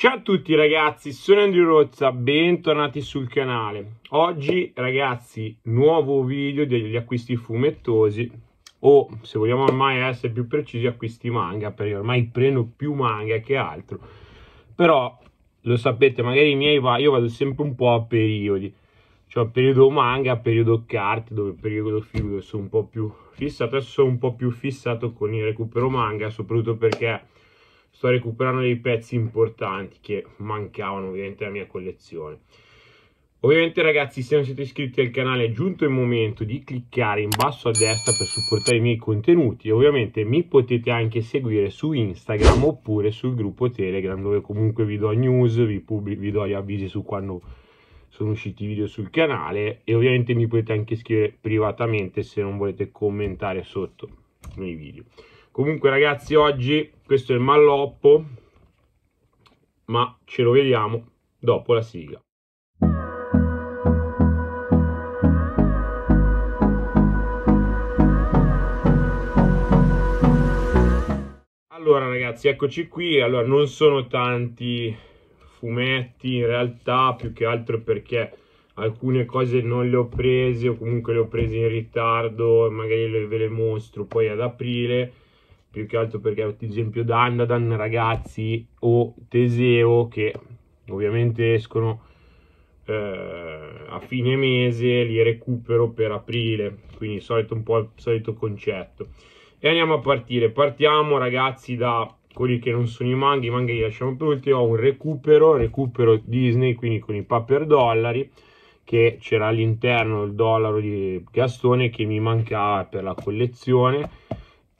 Ciao a tutti ragazzi, sono Andrew Rozza, bentornati sul canale. Oggi ragazzi, nuovo video degli acquisti fumettosi o se vogliamo ormai essere più precisi acquisti manga, perché ormai prendo più manga che altro. Però lo sapete, magari i miei va, io vado sempre un po' a periodi. Cioè periodo manga, periodo carte, dove periodo film sono un po' più fissato, adesso sono un po' più fissato con il recupero manga, soprattutto perché sto recuperando dei pezzi importanti che mancavano ovviamente nella mia collezione. Ovviamente ragazzi se non siete iscritti al canale è giunto il momento di cliccare in basso a destra per supportare i miei contenuti ovviamente mi potete anche seguire su Instagram oppure sul gruppo Telegram dove comunque vi do news, vi, vi do gli avvisi su quando sono usciti i video sul canale e ovviamente mi potete anche scrivere privatamente se non volete commentare sotto nei video comunque ragazzi oggi questo è il malloppo ma ce lo vediamo dopo la sigla Allora ragazzi, eccoci qui. Allora, non sono tanti fumetti in realtà, più che altro perché alcune cose non le ho prese o comunque le ho prese in ritardo, magari ve le mostro poi ad aprile più che altro perché ad esempio Dandadan, ragazzi o Teseo che ovviamente escono eh, a fine mese, li recupero per aprile, quindi solito un po' il solito concetto. E andiamo a partire, partiamo ragazzi da quelli che non sono i manga, i manga li lasciamo per ultimo, ho un recupero, recupero Disney, quindi con i paper dollari, che c'era all'interno il dollaro di Gastone che mi mancava per la collezione,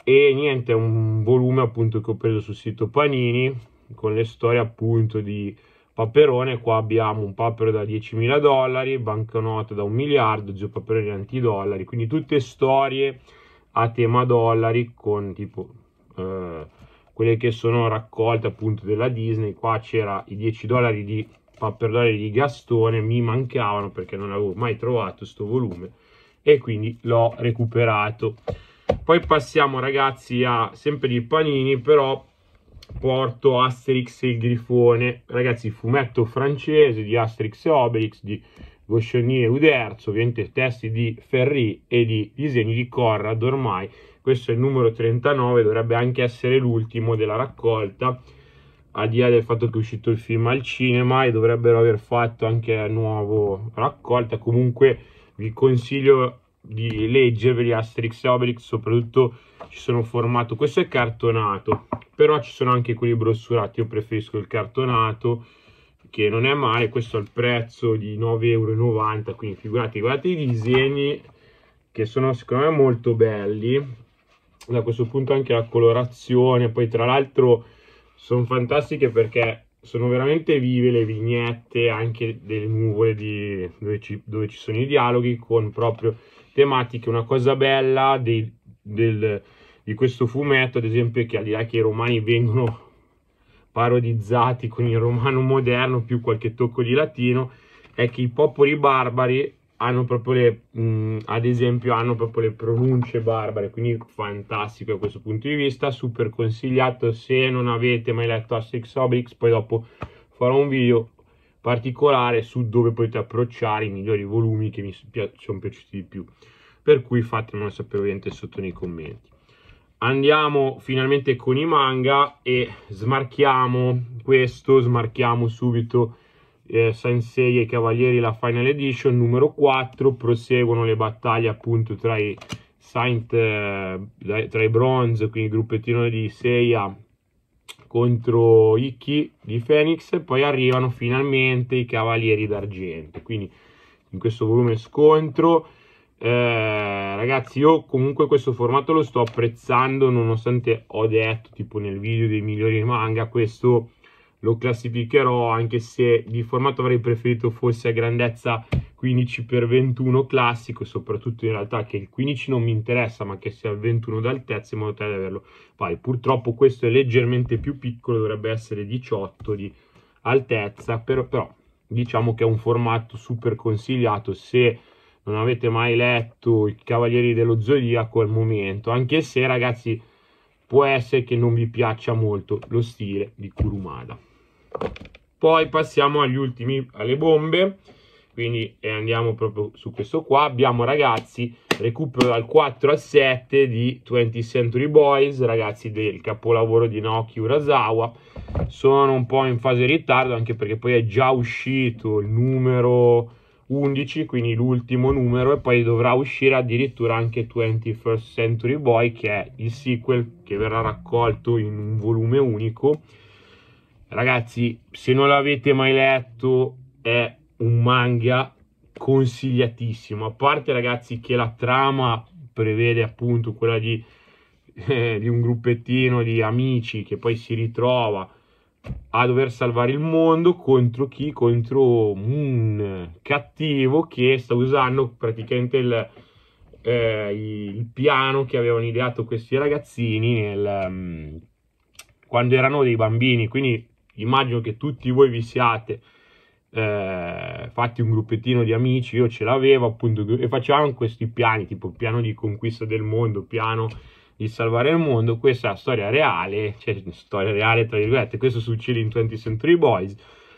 e niente, è un volume appunto che ho preso sul sito Panini con le storie appunto di Paperone, qua abbiamo un papero da 10.000 dollari, banconote da un miliardo, zio paperone antidollari, quindi tutte storie a tema dollari con tipo eh, quelle che sono raccolte appunto della Disney, qua c'era i 10 dollari di Paperone di Gastone, mi mancavano perché non avevo mai trovato questo volume e quindi l'ho recuperato. Poi passiamo ragazzi a sempre di panini, però porto Asterix e il Grifone, ragazzi fumetto francese di Asterix e Obelix, di Goscioni e Uderzo, ovviamente testi di Ferri e di disegni di Corrad ormai, questo è il numero 39, dovrebbe anche essere l'ultimo della raccolta, a di là del fatto che è uscito il film al cinema e dovrebbero aver fatto anche nuovo raccolta, comunque vi consiglio di leggerveli Asterix e Obelix, soprattutto ci sono formato, questo è cartonato, però ci sono anche quelli brossurati, io preferisco il cartonato che non è male, questo al prezzo di 9,90 euro, quindi figurati, guardate i disegni che sono secondo me molto belli, da questo punto anche la colorazione, poi tra l'altro sono fantastiche perché sono veramente vive le vignette anche delle nuvole di, dove, ci, dove ci sono i dialoghi con proprio tematiche, una cosa bella di, del, di questo fumetto, ad esempio, è che al di là che i romani vengono parodizzati con il romano moderno più qualche tocco di latino, è che i popoli barbari hanno proprio le, mh, mm, ad esempio, hanno proprio le pronunce barbare, quindi fantastico da questo punto di vista, super consigliato se non avete mai letto Asterix Obelix, poi dopo farò un video particolare su dove potete approcciare i migliori volumi che mi sono piaciuti di più. Per cui fatemelo sapere ovviamente sotto nei commenti. Andiamo finalmente con i manga e smarchiamo questo, smarchiamo subito eh, Sensei e Cavalieri la Final Edition numero 4, proseguono le battaglie appunto tra i Saint, eh, tra i Bronze, quindi il gruppettino di Seiya contro i Chi di Phoenix e poi arrivano finalmente i Cavalieri d'Argento. Quindi in questo volume scontro, eh, ragazzi, io comunque questo formato lo sto apprezzando nonostante ho detto tipo nel video dei migliori manga questo lo classificherò anche se di formato avrei preferito fosse a grandezza 15x21 classico soprattutto in realtà che il 15 non mi interessa ma che sia il 21 d'altezza in modo tale da averlo pari purtroppo questo è leggermente più piccolo dovrebbe essere 18 di altezza però, però diciamo che è un formato super consigliato se non avete mai letto i Cavalieri dello Zodiaco al momento anche se ragazzi può essere che non vi piaccia molto lo stile di Kurumada poi passiamo agli ultimi alle bombe quindi eh, andiamo proprio su questo qua abbiamo ragazzi recupero dal 4 al 7 di 20th Century Boys ragazzi del capolavoro di Noki Urasawa sono un po' in fase di ritardo anche perché poi è già uscito il numero 11 quindi l'ultimo numero e poi dovrà uscire addirittura anche 21st Century Boy che è il sequel che verrà raccolto in un volume unico Ragazzi, se non l'avete mai letto, è un manga consigliatissimo. A parte, ragazzi, che la trama prevede appunto quella di, eh, di un gruppettino di amici che poi si ritrova a dover salvare il mondo contro chi? Contro un cattivo che sta usando praticamente il, eh, il piano che avevano ideato questi ragazzini nel, um, quando erano dei bambini. Quindi immagino che tutti voi vi siate eh, fatti un gruppettino di amici, io ce l'avevo appunto e facevamo questi piani, tipo piano di conquista del mondo, piano di salvare il mondo, questa è la storia reale, cioè storia reale tra virgolette, questo succede in 20 Century Boys,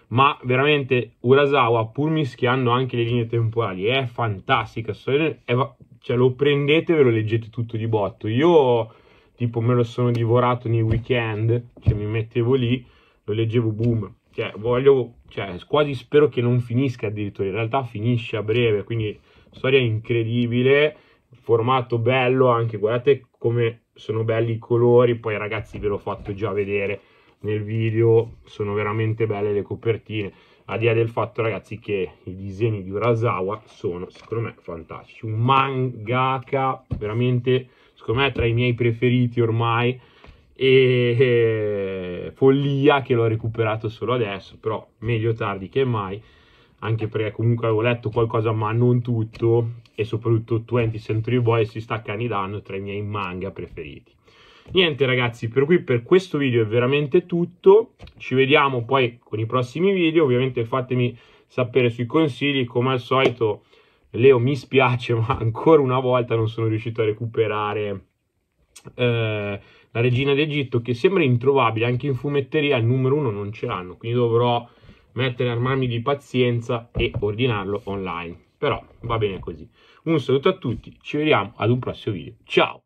ma veramente Urasawa pur mischiando anche le linee temporali è fantastica, storia, è, cioè lo prendete e ve lo leggete tutto di botto, io tipo me lo sono divorato nei weekend, cioè mi mettevo lì lo leggevo boom, cioè, voglio, cioè, quasi spero che non finisca addirittura, in realtà finisce a breve, quindi storia incredibile, formato bello anche, guardate come sono belli i colori, poi ragazzi ve l'ho fatto già vedere nel video, sono veramente belle le copertine, a dia del fatto ragazzi che i disegni di Urasawa sono secondo me fantastici, un mangaka veramente secondo me tra i miei preferiti ormai, e eh, follia che l'ho recuperato solo adesso, però meglio tardi che mai, anche perché comunque avevo letto qualcosa ma non tutto e soprattutto 20 Century Boys si sta candidando tra i miei manga preferiti. Niente ragazzi, per cui per questo video è veramente tutto, ci vediamo poi con i prossimi video, ovviamente fatemi sapere sui consigli, come al solito Leo mi spiace ma ancora una volta non sono riuscito a recuperare... Eh, la regina d'Egitto, che sembra introvabile anche in fumetteria, il numero uno non ce l'hanno, quindi dovrò mettere armarmi di pazienza e ordinarlo online. Però va bene così. Un saluto a tutti, ci vediamo ad un prossimo video. Ciao!